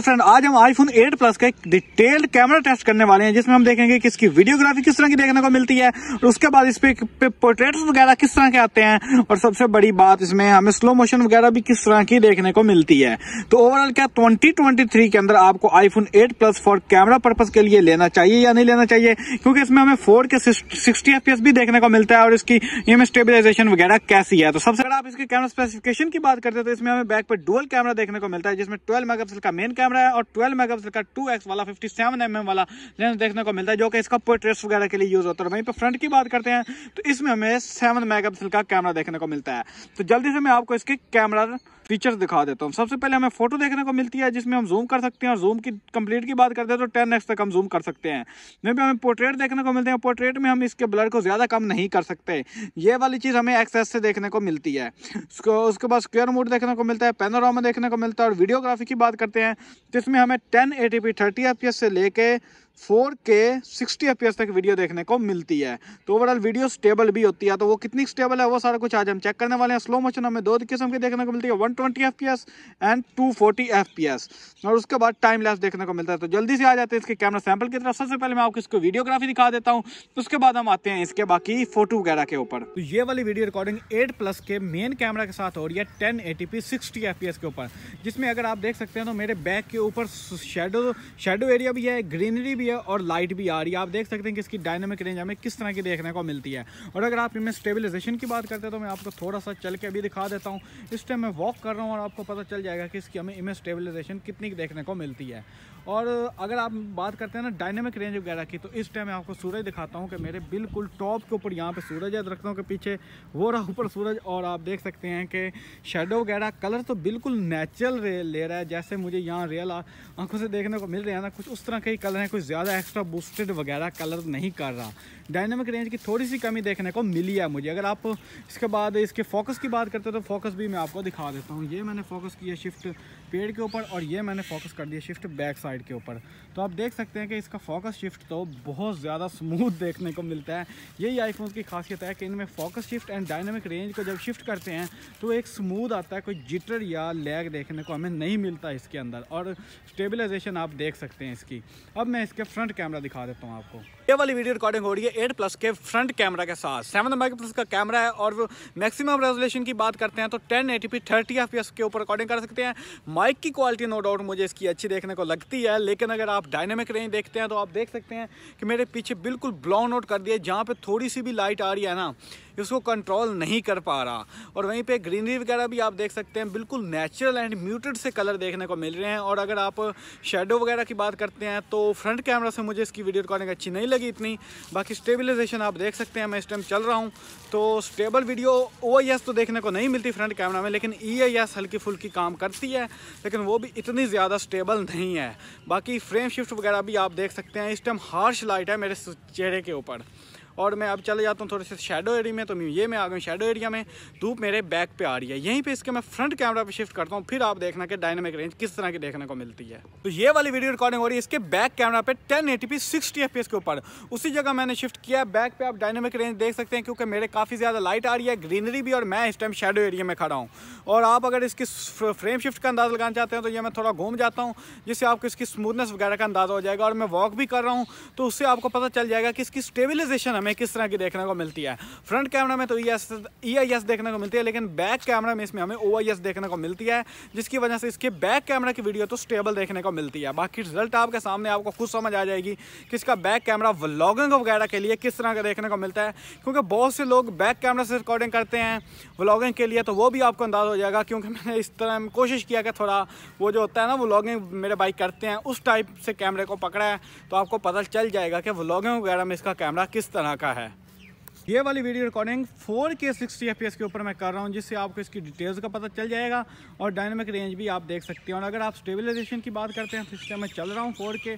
तो फ्रेंड आज हम आईफोन 8 प्लस का एक डिटेल्ड कैमरा टेस्ट करने वाले हैं जिसमें हम देखेंगे कि इसकी वीडियोग्राफी किस तरह की देखने को मिलती है और उसके बाद इस पे, पे पोर्ट्रेट्स वगैरह किस तरह के आते हैं और सबसे बड़ी बात इसमें हमें स्लो मोशन वगैरह भी किस तरह की देखने को मिलती है तो ओवरऑल क्या ट्वेंटी के अंदर आपको iPhone eight plus for camera purpose के लिए लेना चाहिए या नहीं लेना चाहिए क्योंकि इसमें हमें फोर के सिक्सटी एफ भी देखने को मिलता है और इसकी इमेज स्टेबिलाईजेशन वगैरह कैसी है तो सबसे अगर आप इसके कैमरा स्पेसिफिकेशन की बात करते हैं तो इसमें हमें बैक पर डुअल कैमरा देखने को मिलता है जिसमें ट्वेल्व मेगा का मेन कैमरा कैमरा है और ट्वेल्व मेगापिक्सल का टू एक्स वाला फिफ्टी सेवन एम एम वाला लेंस देखने को मिलता है जो कि इसका पोर्ट्रेट्स वगैरह के लिए यूज होता है तो वहीं पर फ्रंट की बात करते हैं तो इसमें हमें सेवन मेगा का कैमरा देखने को मिलता है तो जल्दी से मैं आपको इसके कैमरा फीचर्स दिखा देता हूँ सबसे पहले हमें फोटो देखने को मिलती है जिसमें हम जूम कर सकते हैं और जूम की कंप्लीट की बात करते हैं तो टेन एक्स तक हम जूम कर सकते हैं वहीं पर हमें पोर्ट्रेट देखने को मिलते हैं पोर्ट्रेट में हम इसके ब्लर को ज़्यादा कम नहीं कर सकते ये वाली चीज़ हमें एक्सेस से देखने को मिलती है उसके बाद स्क्वेयर मोड देखने को मिलता है पेनोरामा देखने को मिलता है और वीडियोग्राफी की बात करते हैं जिसमें हमें ten A P thirty F से लेके फोर के सिक्सटी एफ तक वीडियो देखने को मिलती है तो ओवरऑल वीडियो स्टेबल भी होती है तो वो कितनी स्टेबल है वो सारा कुछ आज हम चेक करने वाले हैं स्लो मोशन हमें दो किस्म की देखने को मिलती है one twenty F and two forty F और उसके बाद टाइम लैस देखने को मिलता है तो जल्दी से आ जाते हैं इसके कैमरा सैम्पल की तरफ सबसे पहले मैं आपको इसको वीडियोग्राफी दिखा देता हूँ उसके बाद हम आते हैं इसके बाकी फोटो वगैरह के ऊपर तो ये वाली वीडियो रिकॉर्डिंग एट प्लस के मेन कैमरा के साथ हो रही है ten eighty P sixty F के ऊपर जिसमें अगर आप देख सकते हैं तो मेरे बैक के ऊपर शेडो शेडो एरिया भी है ग्रीनरी भी है और लाइट भी आ रही है आप देख सकते हैं कि इसकी डायनेमिक रेंज हमें किस तरह की देखने को मिलती है और अगर आप इनमें स्टेबलाइजेशन की बात करते हैं तो मैं आपको थोड़ा सा चल के अभी दिखा देता हूँ इस टाइम मैं वॉक कर रहा हूँ और आपको पता चल जाएगा कि इसकी हमें इमेज स्टेबलाइजेशन कितनी देखने को मिलती है और अगर आप बात करते हैं ना डायनेमिक रेंज वगैरह की तो इस टाइम मैं आपको सूरज दिखाता हूँ कि मेरे बिल्कुल टॉप के ऊपर यहाँ पे सूरज है दरख्तों के पीछे वो रहा ऊपर सूरज और आप देख सकते हैं कि शेडो वगैरह कलर तो बिल्कुल नेचुरल ले रहा है जैसे मुझे यहाँ रियल आंखों से देखने को मिल रहा है ना कुछ उस तरह के ही कलर हैं कुछ ज़्यादा एक्स्ट्रा बूस्टेड वगैरह कलर नहीं कर रहा डायनामिक रेंज की थोड़ी सी कमी देखने को मिली है मुझे अगर आप इसके बाद इसके फोकस की बात करते हैं तो फोकस भी मैं आपको दिखा देता हूँ ये मैंने फोकस किया शिफ्ट पेड़ के ऊपर और ये मैंने फोकस कर दिया शिफ्ट बैक साइड के ऊपर तो आप देख सकते हैं कि इसका फोकस शिफ्ट तो बहुत ज़्यादा स्मूथ देखने को मिलता है यही आईफोन की खासियत है कि इनमें focus shift and dynamic range को जब शिफ्ट करते हैं तो एक स्मूद आता है कोई जिटर या लैग देखने को हमें नहीं मिलता इसके अंदर और स्टेबलाइजेशन आप देख सकते हैं इसकी अब मैं इसके फ्रंट कैमरा दिखा देता हूँ आपको ये वाली वीडियो रिकॉर्डिंग हो रही है एट प्लस के फ्रंट कैमरा के साथ सेवन मेगा प्लस का कैमरा है और मैक्सिमम रेजोलेशन की बात करते हैं तो ten eighty P thirty F के ऊपर रिकॉर्डिंग कर सकते हैं माइक की क्वालिटी नो डाउट मुझे इसकी अच्छी देखने को लगती है लेकिन अगर आप डायनेमिक रेंज देखते हैं तो आप देख सकते हैं कि मेरे पीछे बिल्कुल ब्लाउन आउट कर दिया जहाँ पर थोड़ी सी भी लाइट आ रही है ना इसको कंट्रोल नहीं कर पा रहा और वहीं पे ग्रीनरी वगैरह भी आप देख सकते हैं बिल्कुल नेचुरल एंड म्यूटेड से कलर देखने को मिल रहे हैं और अगर आप शेडो वगैरह की बात करते हैं तो फ्रंट कैमरा से मुझे इसकी वीडियो रिकॉर्डिंग अच्छी नहीं लगी चलेगी इतनी बाकी स्टेबलाइजेशन आप देख सकते हैं मैं इस टाइम चल रहा हूँ तो स्टेबल वीडियो ओ तो देखने को नहीं मिलती फ्रंट कैमरा में लेकिन ई e हल्की फुल्की काम करती है लेकिन वो भी इतनी ज़्यादा स्टेबल नहीं है बाकी फ्रेम शिफ्ट वगैरह भी आप देख सकते हैं इस टाइम हार्श लाइट है मेरे चेहरे के ऊपर और मैं अब चले जाता हूँ थोड़े से शेडो एरिया में तो ये मैं आ गया शेडो एरिया में धूप मेरे बैक पे आ रही है यहीं पे इसके मैं फ्रंट कैमरा पे शिफ्ट करता हूँ फिर आप देखना कि डायनेमिक रेंज किस तरह की देखने को मिलती है तो ये वाली वीडियो रिकॉर्डिंग हो रही है इसके बैक कैमरा पे ten eighty P sixty F के ऊपर उसी जगह मैंने शिफ्ट किया बैक पे आप डायनेमिक रेंज देख सकते हैं क्योंकि मेरे काफ़ी ज़्यादा लाइट आ रही है ग्रीनरी भी और मैं इस टाइम शेडो एरिया में खड़ा हूँ और आप अगर इसकी फ्रेम शिफ्ट का अंदाज़ लगाना चाहते हैं तो ये मैं थोड़ा घूम जाता हूँ जिससे आपको इसकी स्मूथनेस वगैरह का अंदाज़ा हो जाएगा और मैं वॉक भी कर रहा हूँ तो उससे आपको पता चल जाएगा कि इसकी स्टेबिलाइजेशन हमें किस तरह की देखने को मिलती है फ्रंट कैमरा में तो ई आई एस देखने को मिलती है लेकिन बैक कैमरा में इसमें हमें ओ आई एस देखने को मिलती है जिसकी वजह से इसके बैक कैमरा की वीडियो तो स्टेबल देखने को मिलती है बाकी रिजल्ट आपके सामने आपको खुद समझ आ जाएगी कि इसका बैक कैमरा व्लॉगिंग वगैरह के लिए किस तरह का देखने को मिलता है क्योंकि बहुत से लोग बैक कैमरा से रिकॉर्डिंग करते हैं व्लॉगिंग के लिए तो वो भी आपको अंदाज़ हो जाएगा क्योंकि मैंने इस तरह कोशिश किया कि थोड़ा वो जो होता है ना व्लॉगिंग मेरे भाई करते हैं उस टाइप से कैमरे को पकड़ा है तो आपको पता चल जाएगा कि व्लॉगिंग वगैरह में इसका कैमरा किस तरह का है ये वाली वीडियो रिकॉर्डिंग 4K 60 FPS के ऊपर मैं कर रहा हूँ जिससे आपको इसकी डिटेल्स का पता चल जाएगा और डायनेमिक रेंज भी आप देख सकते हैं और अगर आप स्टेबलाइजेशन की बात करते हैं तो इसलिए मैं चल रहा हूँ 4K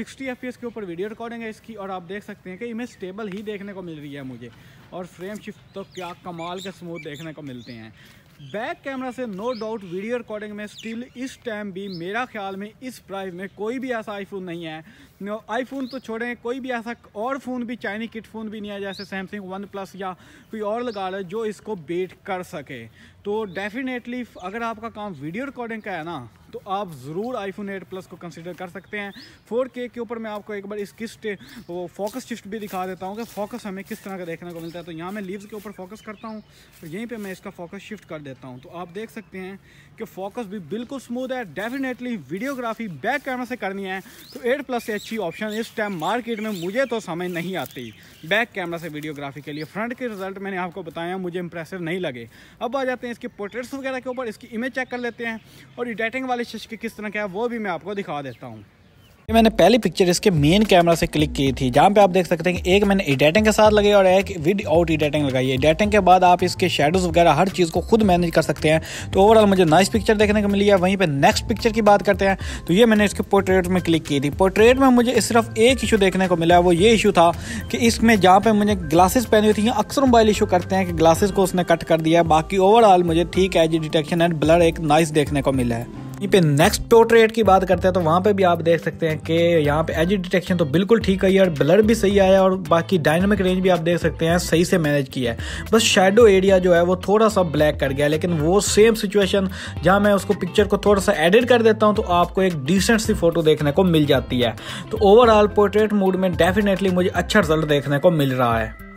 60 एफ के ऊपर वीडियो रिकॉर्डिंग है इसकी और आप देख सकते हैं कि इमेज स्टेबल ही देखने को मिल रही है मुझे और फ्रेम शिफ्ट तो क्या कमाल के स्मूथ देखने को मिलते हैं बैक कैमरा से नो डाउट वीडियो रिकॉर्डिंग में स्टिल इस टाइम भी मेरा ख्याल में इस प्राइस में कोई भी ऐसा आईफोन नहीं है आईफोन तो छोड़ें कोई भी ऐसा और फ़ोन भी चाइनी किट फ़ोन भी नहीं है जैसे सैमसंग वन प्लस या कोई और लगा रहे जो इसको बेट कर सके तो डेफिनेटली अगर आपका काम वीडियो रिकॉर्डिंग का है ना तो आप ज़रूर आईफोन एट प्लस को कंसिडर कर सकते हैं फोर के ऊपर मैं आपको एक बार इसकी वो फोकस शिफ्ट भी दिखा देता हूँ कि फोकस हमें किस तरह का देखने को मिलता है तो यहाँ मैं लीव के ऊपर फोकस करता हूँ तो यहीं पर मैं इसका फोकस शिफ्ट कर देता हूँ तो आप देख सकते हैं कि फोकस भी बिल्कुल स्मूथ है डेफिनेटली वीडियोग्राफी बैक कैमरा से करनी है तो एट प्लस से अच्छी ऑप्शन इस टाइम मार्केट में मुझे तो समझ नहीं आती बैक कैमरा से वीडियोग्राफी के लिए फ्रंट के रिजल्ट मैंने आपको बताया मुझे इंप्रेसिव नहीं लगे अब आ जाते हैं इसके पोर्ट्रेट्स वगैरह के ऊपर इसकी इमेज चेक कर लेते हैं और एडिटिंग वाले शिश्क किस तरह का है वो भी मैं आपको दिखा देता हूँ ये मैंने पहली पिक्चर इसके मेन कैमरा से क्लिक की थी जहाँ पे आप देख सकते हैं कि एक मैंने एडेटिंग के साथ लगाई और एक विद आउट एडेटिंग लगाई एडेटिंग के बाद आप इसके शेडोज वगैरह हर चीज़ को खुद मैनेज कर सकते हैं तो ओवरऑल मुझे नाइस पिक्चर देखने को मिली है वहीं पर नेक्स्ट पिक्चर की बात करते हैं तो ये मैंने इसके पोर्ट्रेट में क्लिक की थी पोर्ट्रेट में मुझे सिर्फ एक इशू देखने को मिला वो ये इशू था कि इसमें जहाँ पर मुझे ग्लासेस पहनी हुई थी अक्सर मोबाइल इशू करते हैं कि ग्लासेस को उसने कट कर दिया बाकी ओवरऑल मुझे ठीक है जी डिटेक्शन एंड ब्लड एक नाइस देखने को मिला है यहीं पे नेक्स्ट पोर्ट्रेट की बात करते हैं तो वहाँ पे भी आप देख सकते हैं कि यहाँ पे एज डिटेक्शन तो बिल्कुल ठीक है और ब्लर भी सही आया और बाकी डायनामिक रेंज भी आप देख सकते हैं सही से मैनेज किया है बस शेडो एरिया जो है वो थोड़ा सा ब्लैक कर गया लेकिन वो सेम सिचुएशन जहाँ मैं उसको पिक्चर को थोड़ा सा एडिट कर देता हूँ तो आपको एक डिसेंट सी फोटो देखने को मिल जाती है तो ओवरऑल पोर्ट्रेट मूड में डेफिनेटली मुझे अच्छा रिजल्ट देखने को मिल रहा है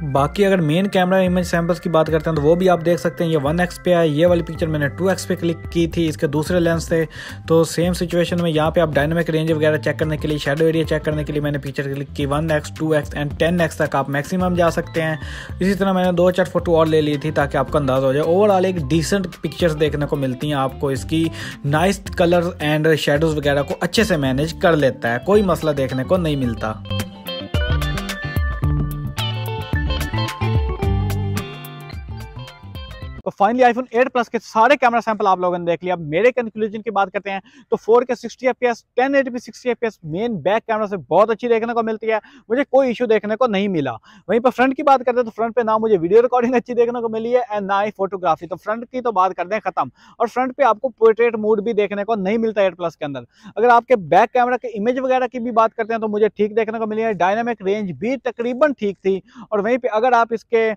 तो बाकी अगर मेन कैमरा इमेज सैम्पल्स की बात करते हैं तो वो भी आप देख सकते हैं ये वन एक्स पे है ये वाली पिक्चर मैंने टू एक्स पे क्लिक की थी इसके दूसरे लेंस से तो सेम सिचुएशन में यहाँ पे आप डायनेमिक रेंज वगैरह चेक करने के लिए शेडो एरिया चेक करने के लिए मैंने पिक्चर क्लिक की one X two X and ten X तक आप मैक्सिमम जा सकते हैं इसी तरह मैंने दो चार फोटो और ले ली थी ताकि आपका अंदाजा हो जाए ओवरऑल एक डिसेंट पिक्चर्स देखने को मिलती हैं आपको इसकी नाइस कलर एंड शेडोज़ वगैरह को अच्छे से मैनेज कर लेता है कोई मसला देखने को नहीं मिलता फाइनली आईफोन 8 प्लस के सारे कैमरा सैंपल आप लोगों ने देख लिया मेरे कंक्लूजन की बात करते हैं तो four K sixty F P S ten B sixty F P S main back camera से बहुत अच्छी देखने को मिलती है मुझे कोई इशू देखने को नहीं मिला वहीं पर फ्रंट की बात करते हैं तो फ्रंट पे ना मुझे वीडियो रिकॉर्डिंग अच्छी देखने को मिली है एंड ना ही फोटोग्राफी तो फ्रंट की तो बात करते हैं खत्म और फ्रंट पर आपको पोर्ट्रेट मूड भी देखने को नहीं मिलता एट प्लस के अंदर अगर आपके बैक कैमरा के इमेज वगैरह की भी बात करते हैं तो मुझे ठीक देखने को मिली है डायनामिक रेंज भी तकरीबन ठीक थी और वहीं पर अगर आप इसके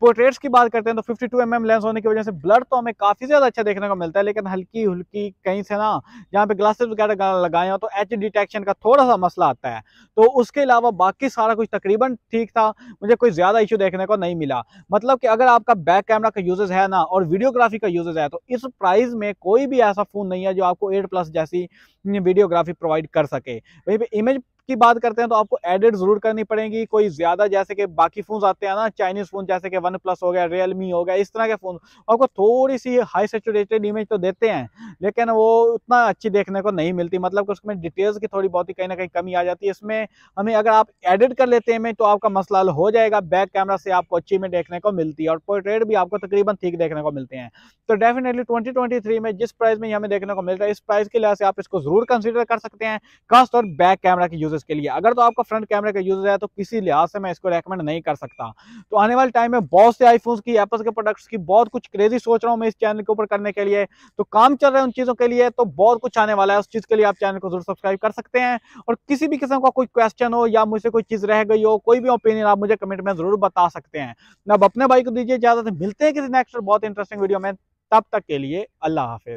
पोर्ट्रेट्स की बात करते हैं तो 52 टू mm लेंस होने की वजह से ब्लड तो हमें काफ़ी ज़्यादा अच्छा देखने को मिलता है लेकिन हल्की हल्की कहीं से ना जहाँ पे ग्लासेस वगैरह लगाए तो एच डिटेक्शन का थोड़ा सा मसला आता है तो उसके अलावा बाकी सारा कुछ तकरीबन ठीक था मुझे कोई ज़्यादा इशू देखने को नहीं मिला मतलब कि अगर आपका बैक कैमरा का यूजेज है ना और वीडियोग्राफी का यूजेज है तो इस प्राइस में कोई भी ऐसा फ़ोन नहीं है जो आपको एट प्लस जैसी वीडियोग्राफी प्रोवाइड कर सके वहीं पर इमेज की बात करते हैं तो आपको एडिट जरूर करनी पड़ेगी कोई ज्यादा जैसे कि बाकी फोन आते हैं ना चाइनीज फोन जैसे कि वन प्लस हो गया रियलमी हो गया इस तरह के फोन आपको थोड़ी सी हाई सेचुरेटेड इमेज तो देते हैं लेकिन वो उतना अच्छी देखने को नहीं मिलती मतलब कि उसमें डिटेल्स की थोड़ी बहुत ही कहीं ना कहीं कमी आ जाती है इसमें हमें अगर आप एडिट कर लेते हैं तो आपका मसला हल हो जाएगा बैक कैमरा से आपको अच्छी में देखने को मिलती है और पोर्ट्रेट भी आपको तकरीबन ठीक देखने को मिलते हैं तो डेफिनेटली ट्वेंटी में जिस प्राइस में हमें देखने को मिलता है इस प्राइस के लिहाज से आप इसको जरूर कंसिडर कर सकते हैं खासतौर बैक कैमरा की यूज यूजर्स के लिए अगर तो आपका फ्रंट कैमरे का यूजर है तो किसी लिहाज से मैं इसको रेकमेंड नहीं कर सकता तो आने वाले टाइम में बहुत से आईफोन्स की एप्पल के प्रोडक्ट्स की बहुत कुछ क्रेजी सोच रहा हूँ मैं इस चैनल के ऊपर करने के लिए तो काम चल रहा है उन चीज़ों के लिए तो बहुत कुछ आने वाला है उस चीज़ के लिए आप चैनल को जरूर सब्सक्राइब कर सकते हैं और किसी भी किस्म का कोई क्वेश्चन हो या मुझसे कोई चीज़ रह गई हो कोई भी ओपिनियन आप मुझे कमेंट में जरूर बता सकते हैं अब अपने भाई को दीजिए इजाजत मिलते हैं किसी नेक्स्ट बहुत इंटरेस्टिंग वीडियो में तब तक के लिए अल्लाह हाफिज